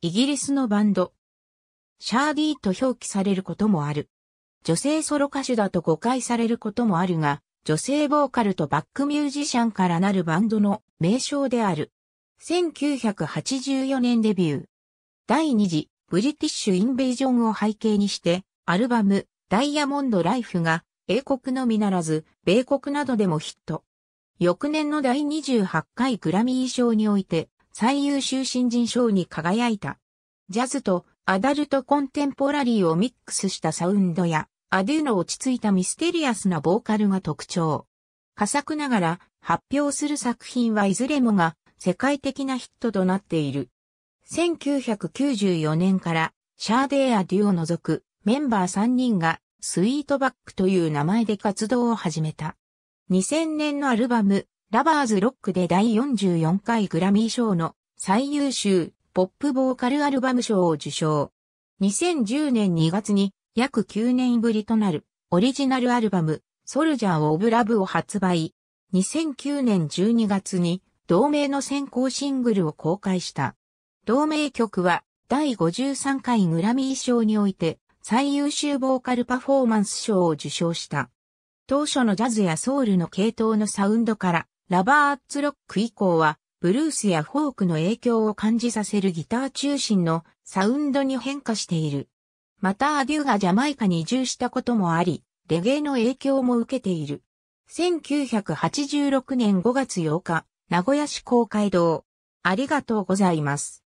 イギリスのバンド。シャーディーと表記されることもある。女性ソロ歌手だと誤解されることもあるが、女性ボーカルとバックミュージシャンからなるバンドの名称である。1984年デビュー。第2次ブリティッシュインベージョンを背景にして、アルバムダイヤモンドライフが英国のみならず、米国などでもヒット。翌年の第28回グラミー賞において、最優秀新人賞に輝いた。ジャズとアダルトコンテンポラリーをミックスしたサウンドや、アデュの落ち着いたミステリアスなボーカルが特徴。佳作ながら発表する作品はいずれもが世界的なヒットとなっている。1994年からシャーデーアデュを除くメンバー3人がスイートバックという名前で活動を始めた。2000年のアルバムラバーズロックで第44回グラミー賞の最優秀ポップボーカルアルバム賞を受賞。2010年2月に約9年ぶりとなるオリジナルアルバムソルジャーオブラブを発売。2009年12月に同名の先行シングルを公開した。同名曲は第53回グラミー賞において最優秀ボーカルパフォーマンス賞を受賞した。当初のジャズやソウルの系統のサウンドからラバーアッツロック以降は、ブルースやフォークの影響を感じさせるギター中心のサウンドに変化している。またアデューがジャマイカに移住したこともあり、レゲエの影響も受けている。1986年5月8日、名古屋市公会堂。ありがとうございます。